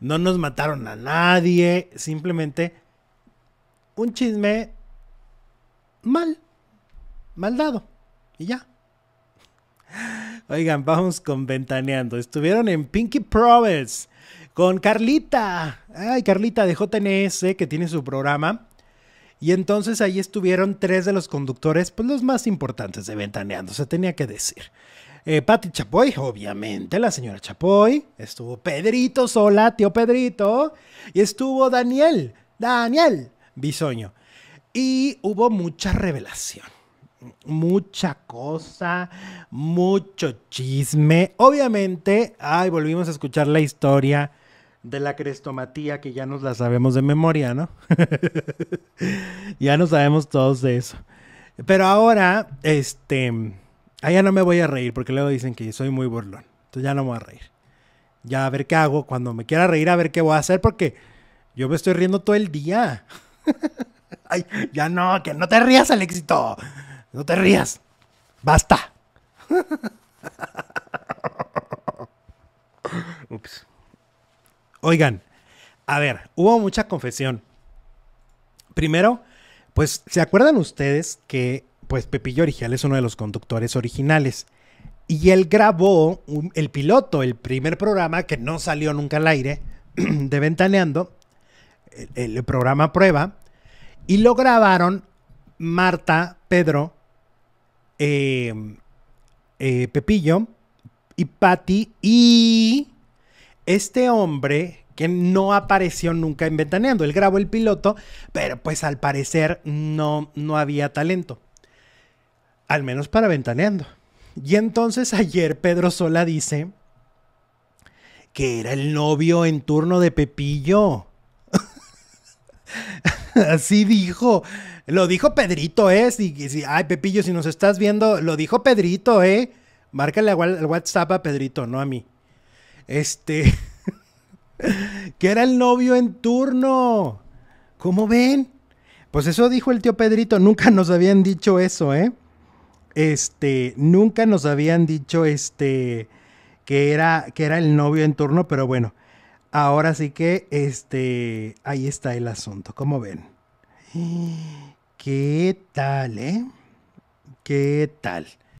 No nos mataron a nadie. Simplemente un chisme mal. Mal dado. Y ya. Oigan, vamos con Ventaneando. Estuvieron en Pinky Province con Carlita. Ay, Carlita de JNS que tiene su programa. Y entonces ahí estuvieron tres de los conductores, pues los más importantes de Ventaneando, se tenía que decir eh, Patti Chapoy, obviamente, la señora Chapoy. Estuvo Pedrito Sola, tío Pedrito. Y estuvo Daniel, Daniel Bisoño. Y hubo mucha revelación. Mucha cosa, mucho chisme. Obviamente, ay, volvimos a escuchar la historia de la crestomatía que ya nos la sabemos de memoria, ¿no? ya nos sabemos todos de eso. Pero ahora, este Ah, ya no me voy a reír porque luego dicen que soy muy burlón. Entonces ya no me voy a reír. Ya a ver qué hago. Cuando me quiera reír, a ver qué voy a hacer porque yo me estoy riendo todo el día. Ay, ya no, que no te rías, al éxito. No te rías. Basta. Oigan, a ver, hubo mucha confesión. Primero, pues, ¿se acuerdan ustedes que pues Pepillo original es uno de los conductores originales. Y él grabó el piloto, el primer programa que no salió nunca al aire, de Ventaneando, el, programa Prueba, y lo grabaron Marta, Pedro, eh, eh, Pepillo y Patty y este hombre que no apareció nunca en Ventaneando. Él grabó el piloto, pero pues al parecer no, no había talento. Al menos para ventaneando. Y entonces ayer Pedro Sola dice que era el novio en turno de Pepillo. Así dijo. Lo dijo Pedrito, ¿eh? ay, Pepillo, si nos estás viendo, lo dijo Pedrito, ¿eh? Márcale al WhatsApp a Pedrito, no a mí. Este. que era el novio en turno. ¿Cómo ven? Pues eso dijo el tío Pedrito. Nunca nos habían dicho eso, ¿eh? este, nunca nos habían dicho este, que, era, que era el novio en turno, pero bueno, ahora sí que este, ahí está el asunto, como ven. ¿Qué tal, eh? ¿Qué tal?